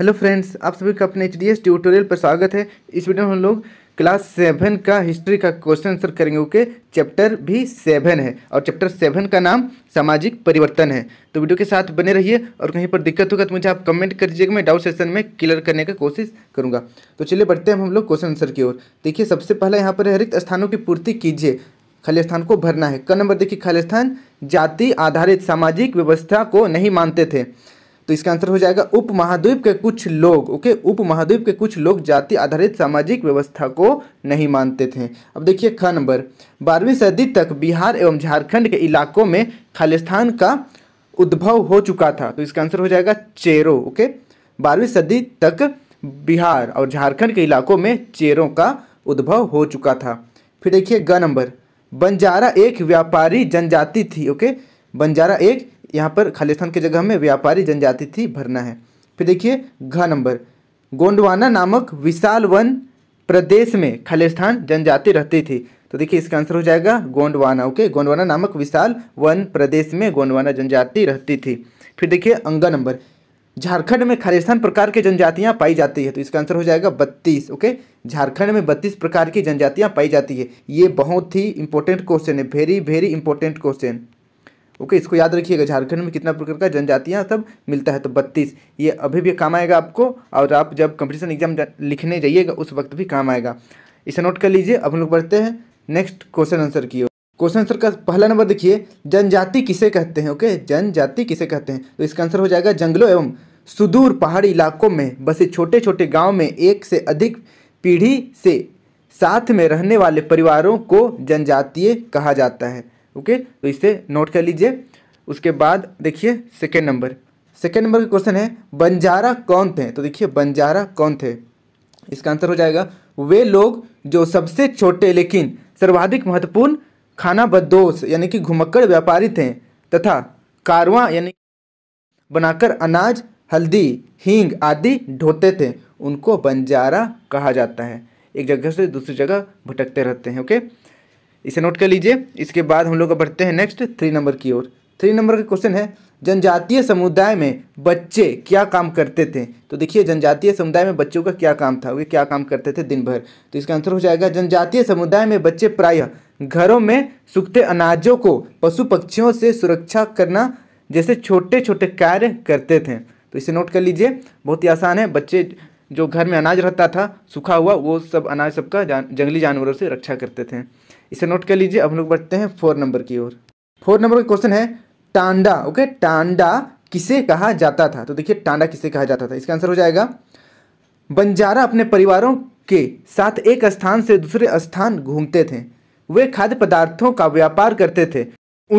Hello friends आप सभी का अपने एच डी एस ट्यूटोरियल पर स्वागत है इस वीडियो में हम लोग क्लास सेवन का हिस्ट्री का क्वेश्चन आंसर करेंगे ओके चैप्टर भी सेवन है और चैप्टर सेवन का नाम सामाजिक परिवर्तन है तो वीडियो के साथ बने रहिए और कहीं पर दिक्कत होगा तो मुझे आप कमेंट कर दीजिएगा मैं डाउट सेशन में क्लियर करने का कोशिश करूँगा तो चलिए बढ़ते हैं हम लोग क्वेश्चन आंसर की ओर देखिए सबसे पहला यहाँ पर हरित स्थानों की पूर्ति कीजिए खाली स्थान को भरना है क नंबर देखिए खाली स्थान जाति आधारित सामाजिक व्यवस्था को नहीं मानते थे तो इसका आंसर हो जाएगा उप महाद्वीप के कुछ लोग ओके उप महाद्वीप के कुछ लोग जाति आधारित सामाजिक व्यवस्था को नहीं मानते थे अब देखिए ख नंबर बारहवीं सदी तक बिहार एवं झारखंड के इलाकों में खालिस्तान का उद्भव हो चुका था तो इसका आंसर हो जाएगा चेरो ओके बारहवीं सदी तक बिहार और झारखंड के इलाकों में चेरों का उद्भव हो चुका था फिर देखिए ग नंबर बंजारा एक व्यापारी जनजाति थी ओके बंजारा एक यहाँ पर खालिस्तान की जगह में व्यापारी जनजाति थी भरना है फिर देखिए घ नंबर गोंडवाना नामक विशाल वन प्रदेश में खालिस्तान जनजाति रहती थी तो देखिए इसका आंसर हो जाएगा गोंडवाना ओके गोंडवाना नामक विशाल वन प्रदेश में गोंडवाना जनजाति रहती थी फिर देखिए अंगा नंबर झारखंड में खालिस्तान प्रकार के जनजातियाँ पाई जाती है तो इसका आंसर हो जाएगा बत्तीस ओके झारखंड में बत्तीस प्रकार की जनजातियाँ पाई जाती है ये बहुत ही इंपॉर्टेंट क्वेश्चन है very very important question okay इसको याद रखिएगा झारखंड में कितना प्रकार का जनजातियाँ सब मिलता है तो बत्तीस ये अभी भी काम आएगा आपको और आप जब कंपटीशन एग्जाम लिखने जाइएगा उस वक्त भी काम आएगा इसे नोट कर लीजिए अब हम लोग बढ़ते हैं नेक्स्ट क्वेश्चन आंसर की ओर क्वेश्चन आंसर का पहला नंबर देखिए जनजाति किसे कहते हैं ओके जनजाति किसे कहते हैं तो इसका आंसर हो जाएगा जंगलों एवं सुदूर पहाड़ी इलाकों में बसे छोटे छोटे गांव में एक से अधिक पीढ़ी से साथ में रहने वाले परिवारों को जनजातीय कहा जाता है ओके तो इसे नोट कर लीजिए उसके बाद देखिए सेकेंड नंबर सेकेंड नंबर का क्वेश्चन है बंजारा कौन थे तो देखिए बंजारा कौन थे इसका आंसर हो जाएगा वे लोग जो सबसे छोटे लेकिन सर्वाधिक महत्वपूर्ण खाना बदोश यानी कि घुमक्कड़ व्यापारी थे तथा कारवा यानी बनाकर अनाज हल्दी हींग आदि ढोते थे उनको बंजारा कहा जाता है एक जगह से दूसरी जगह भटकते रहते हैं ओके इसे नोट कर लीजिए इसके बाद हम लोग बढ़ते हैं नेक्स्ट थ्री नंबर की ओर थ्री नंबर का क्वेश्चन है जनजातीय समुदाय में बच्चे क्या काम करते थे तो देखिए जनजातीय समुदाय में बच्चों का क्या काम था वे क्या काम करते थे दिन भर तो इसका आंसर हो जाएगा जनजातीय समुदाय में बच्चे प्रायः घरों में सूखते अनाजों को पशु पक्षियों से सुरक्षा करना जैसे छोटे छोटे कार्य करते थे तो इसे नोट कर लीजिए बहुत ही आसान है बच्चे जो घर में अनाज रहता था सूखा हुआ वो सब अनाज सबका जान, जंगली जानवरों से रक्षा करते थे इसे नोट कर लीजिए अब लोग बढ़ते हैं फोर नंबर की ओर फोर नंबर का क्वेश्चन है टांडा ओके टांडा किसे कहा जाता था तो देखिए टांडा किसे कहा जाता था इसका आंसर हो जाएगा बंजारा अपने परिवारों के साथ एक स्थान से दूसरे स्थान घूमते थे वे खाद्य पदार्थों का व्यापार करते थे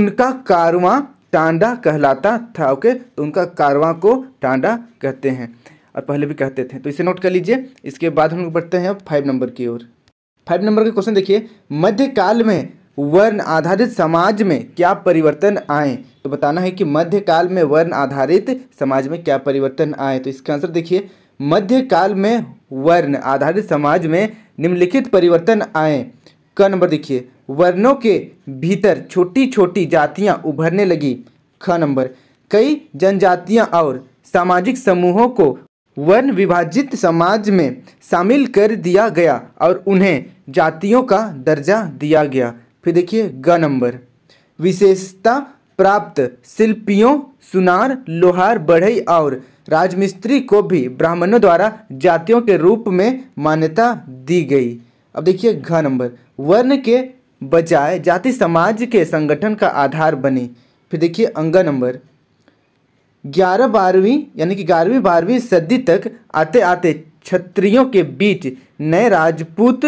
उनका कारवां टांडा कहलाता था ओके तो उनका कारवां को टांडा कहते हैं और पहले भी कहते थे तो इसे नोट कर लीजिए इसके बाद हम लोग बढ़ते हैं फाइव नंबर की ओर फाइव नंबर का क्वेश्चन देखिए मध्यकाल में वर्ण आधारित समाज में क्या परिवर्तन आए तो बताना है कि मध्यकाल में वर्ण आधारित समाज में क्या परिवर्तन आए तो इसका आंसर देखिए मध्यकाल में वर्ण आधारित समाज में निम्नलिखित परिवर्तन आए क नंबर देखिए वर्णों के भीतर छोटी छोटी जातियां उभरने लगी ख नंबर कई जनजातियां और सामाजिक समूहों को वन विभाजित समाज में शामिल कर दिया गया और उन्हें जातियों का दर्जा दिया गया फिर देखिए ग नंबर विशेषता प्राप्त शिल्पियों सुनार लोहार बढ़ई और राजमिस्त्री को भी ब्राह्मणों द्वारा जातियों के रूप में मान्यता दी गई अब देखिए घ नंबर वर्ण के बजाय जाति समाज के संगठन का आधार बने फिर देखिए अंग नंबर ग्यारह बारहवीं यानी कि ग्यारहवीं बारहवीं सदी तक आते आते क्षत्रियों के बीच नए राजपूत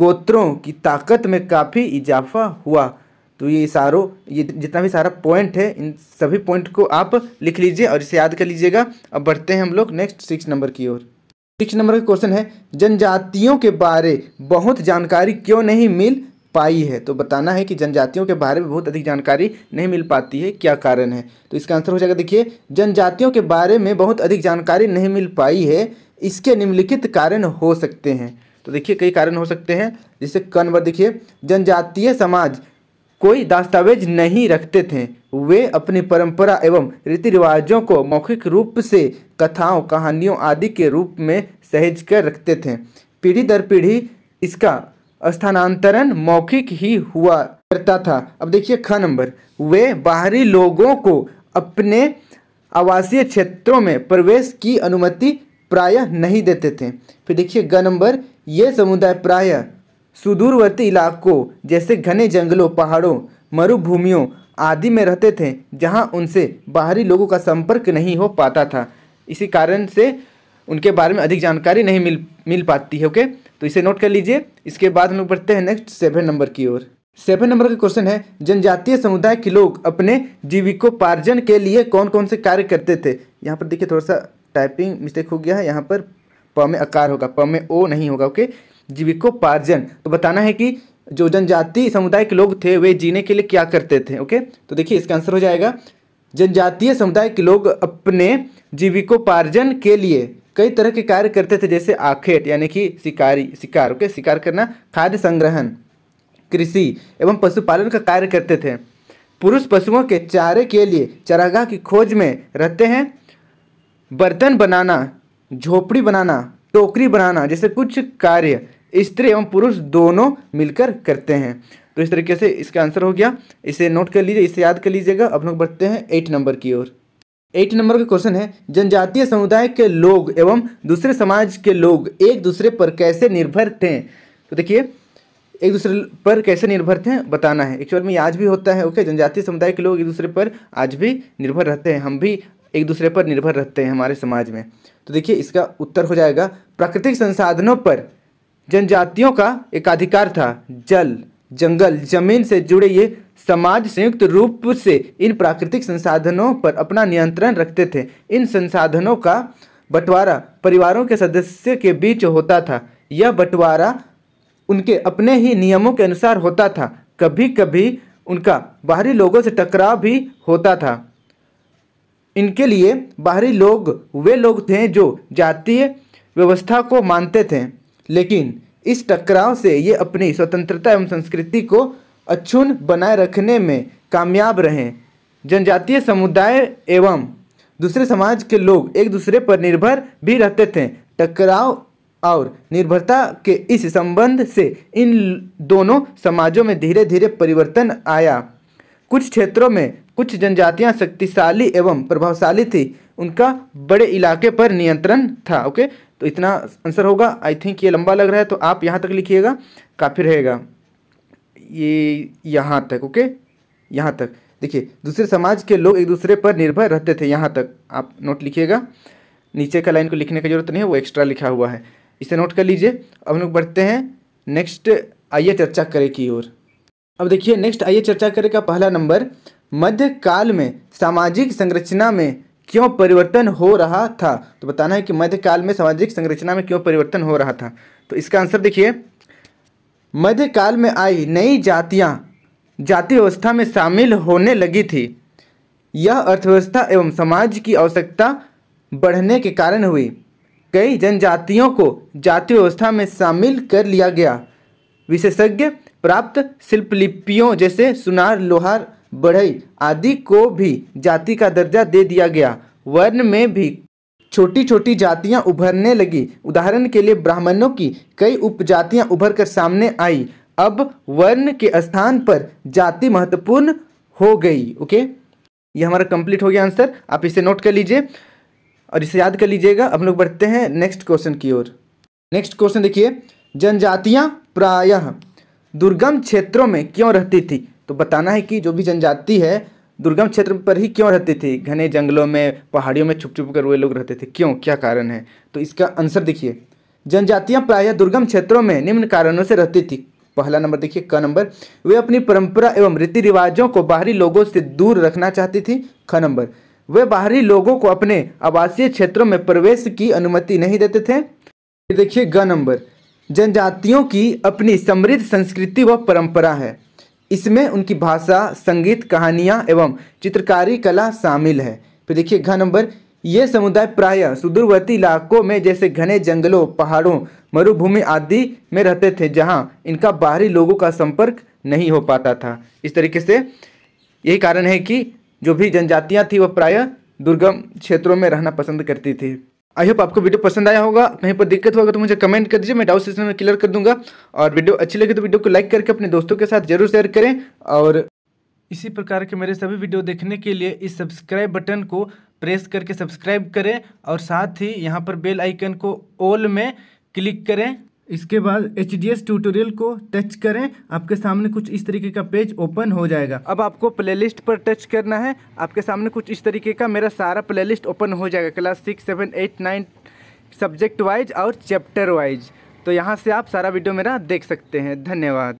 गोत्रों की ताकत में काफ़ी इजाफा हुआ तो ये सारों ये जितना भी सारा पॉइंट है इन सभी पॉइंट को आप लिख लीजिए और इसे याद कर लीजिएगा अब बढ़ते हैं हम लोग नेक्स्ट सिक्स नंबर की ओर सिक्स नंबर का क्वेश्चन है जनजातियों के बारे बहुत जानकारी क्यों नहीं मिल पाई है तो बताना है कि जनजातियों के बारे में बहुत अधिक जानकारी नहीं मिल पाती है क्या कारण है तो इसका आंसर हो जाएगा देखिए जनजातियों के बारे में बहुत अधिक जानकारी नहीं मिल पाई है इसके निम्नलिखित कारण हो सकते हैं तो देखिए कई कारण हो सकते हैं जैसे कन देखिए जनजातीय समाज कोई दस्तावेज नहीं रखते थे वे अपनी परंपरा एवं रीति रिवाजों को मौखिक रूप से कथाओं कहानियों आदि के रूप में सहेज कर रखते थे पीढ़ी दर पीढ़ी इसका स्थानांतरण मौखिक ही हुआ करता था अब देखिए ख नंबर वे बाहरी लोगों को अपने आवासीय क्षेत्रों में प्रवेश की अनुमति प्रायः नहीं देते थे फिर देखिए ग नंबर ये समुदाय प्रायः सुदूरवर्ती इलाकों जैसे घने जंगलों पहाड़ों मरुभूमियों आदि में रहते थे जहां उनसे बाहरी लोगों का संपर्क नहीं हो पाता था इसी कारण से उनके बारे में अधिक जानकारी नहीं मिल मिल पाती है ओके okay? तो इसे नोट कर लीजिए इसके बाद हम लोग बढ़ते हैं नेक्स्ट सेवन नंबर की ओर सेवन नंबर का क्वेश्चन है जनजातीय समुदाय के लोग अपने जीविकोपार्जन के लिए कौन कौन से कार्य करते थे यहाँ पर देखिए थोड़ा सा टाइपिंग मिस्टेक हो गया है यहाँ पर प में आकार होगा प में ओ नहीं होगा ओके जीविकोपार्जन तो बताना है कि जो जनजाति समुदाय के लोग थे वे जीने के लिए क्या करते थे ओके तो देखिए इसका आंसर हो जाएगा जनजातीय समुदाय के लोग अपने जीविकोपार्जन के लिए कई तरह के कार्य करते थे जैसे आखेट यानी कि शिकारी शिकार ओके शिकार करना खाद्य संग्रहण कृषि एवं पशुपालन का कार्य करते थे पुरुष पशुओं के चारे के लिए चरागाह की खोज में रहते हैं बर्तन बनाना झोपड़ी बनाना टोकरी बनाना जैसे कुछ कार्य स्त्री एवं पुरुष दोनों मिलकर करते हैं तो इस तरीके से इसका आंसर हो गया इसे नोट कर लीजिए इसे याद कर लीजिएगा अब लोग बढ़ते हैं एट नंबर की ओर एट नंबर का क्वेश्चन है जनजातीय समुदाय के लोग एवं दूसरे समाज के लोग एक दूसरे पर कैसे निर्भर थे तो देखिए एक दूसरे पर कैसे निर्भर थे बताना है एक्चुअल में आज भी होता है ओके जनजातीय समुदाय के लोग एक दूसरे पर आज भी निर्भर रहते हैं हम भी एक दूसरे पर निर्भर रहते हैं हमारे समाज में तो देखिए इसका उत्तर हो जाएगा प्राकृतिक संसाधनों पर जनजातियों का एकाधिकार था जल जंगल जमीन से जुड़े ये समाज संयुक्त रूप से इन प्राकृतिक संसाधनों पर अपना नियंत्रण रखते थे इन संसाधनों का बंटवारा परिवारों के सदस्य के बीच होता था यह बंटवारा उनके अपने ही नियमों के अनुसार होता था कभी कभी उनका बाहरी लोगों से टकराव भी होता था इनके लिए बाहरी लोग वे लोग थे जो जातीय व्यवस्था को मानते थे लेकिन इस टकराव से ये अपनी स्वतंत्रता एवं संस्कृति को अक्षुण बनाए रखने में कामयाब रहें जनजातीय समुदाय एवं दूसरे समाज के लोग एक दूसरे पर निर्भर भी रहते थे टकराव और निर्भरता के इस संबंध से इन दोनों समाजों में धीरे धीरे परिवर्तन आया कुछ क्षेत्रों में कुछ जनजातियां शक्तिशाली एवं प्रभावशाली थी उनका बड़े इलाके पर नियंत्रण था ओके तो इतना आंसर होगा आई थिंक ये लंबा लग रहा है तो आप यहाँ तक लिखिएगा काफ़ी रहेगा ये यहाँ तक ओके यहाँ तक देखिए दूसरे समाज के लोग एक दूसरे पर निर्भर रहते थे यहाँ तक आप नोट लिखिएगा नीचे का लाइन को लिखने की जरूरत नहीं है वो एक्स्ट्रा लिखा हुआ है इसे नोट कर लीजिए अब हम लोग बढ़ते हैं नेक्स्ट आइए चर्चा करें की ओर अब देखिए नेक्स्ट आइए चर्चा करें का पहला नंबर मध्यकाल में सामाजिक संरचना में क्यों परिवर्तन हो रहा था तो बताना है कि मध्यकाल में सामाजिक संरचना में क्यों परिवर्तन हो रहा था तो इसका आंसर देखिए मध्यकाल में आई नई जातियाँ जाति व्यवस्था में शामिल होने लगी थी यह अर्थव्यवस्था एवं समाज की आवश्यकता बढ़ने के कारण हुई कई जनजातियों को जाति व्यवस्था में शामिल कर लिया गया विशेषज्ञ प्राप्त शिल्पलिपियों जैसे सुनार लोहार बढ़ई आदि को भी जाति का दर्जा दे दिया गया वर्ण में भी छोटी छोटी जातियां उभरने लगी उदाहरण के लिए ब्राह्मणों की कई उपजातियां उभर कर सामने आई अब वर्ण के स्थान पर जाति महत्वपूर्ण हो गई ओके ये हमारा कंप्लीट हो गया आंसर आप इसे नोट कर लीजिए और इसे याद कर लीजिएगा हम लोग बढ़ते हैं नेक्स्ट क्वेश्चन की ओर नेक्स्ट क्वेश्चन देखिए जनजातियाँ प्रायः दुर्गम क्षेत्रों में क्यों रहती थी तो बताना है कि जो भी जनजाति है दुर्गम क्षेत्र पर ही क्यों रहते थे घने जंगलों में पहाड़ियों में छुप छुप कर वे लोग रहते थे क्यों क्या कारण है तो इसका आंसर देखिए जनजातियाँ प्रायः दुर्गम क्षेत्रों में निम्न कारणों से रहती थी पहला नंबर देखिए क नंबर वे अपनी परंपरा एवं रीति रिवाजों को बाहरी लोगों से दूर रखना चाहती थी ख नंबर वे बाहरी लोगों को अपने आवासीय क्षेत्रों में प्रवेश की अनुमति नहीं देते थे देखिए ग नंबर जनजातियों की अपनी समृद्ध संस्कृति व परंपरा है इसमें उनकी भाषा संगीत कहानियाँ एवं चित्रकारी कला शामिल है फिर तो देखिए घ नंबर ये समुदाय प्रायः सुदूरवर्ती इलाकों में जैसे घने जंगलों पहाड़ों मरुभूमि आदि में रहते थे जहाँ इनका बाहरी लोगों का संपर्क नहीं हो पाता था इस तरीके से यही कारण है कि जो भी जनजातियाँ थी वह प्रायः दुर्गम क्षेत्रों में रहना पसंद करती थी आई होप आपको वीडियो पसंद आया होगा कहीं पर दिक्कत होगा तो मुझे कमेंट कर दीजिए मैं डाउट सेशन में क्लियर कर दूंगा और वीडियो अच्छी लगी तो वीडियो को लाइक करके अपने दोस्तों के साथ जरूर शेयर करें और इसी प्रकार के मेरे सभी वीडियो देखने के लिए इस सब्सक्राइब बटन को प्रेस करके सब्सक्राइब करें और साथ ही यहाँ पर बेल आइकन को ऑल में क्लिक करें इसके बाद एच डी एस ट्यूटोरियल को टच करें आपके सामने कुछ इस तरीके का पेज ओपन हो जाएगा अब आपको प्लेलिस्ट पर टच करना है आपके सामने कुछ इस तरीके का मेरा सारा प्लेलिस्ट ओपन हो जाएगा class six seven eight nine subject wise और चैप्टर वाइज तो यहाँ से आप सारा वीडियो मेरा देख सकते हैं धन्यवाद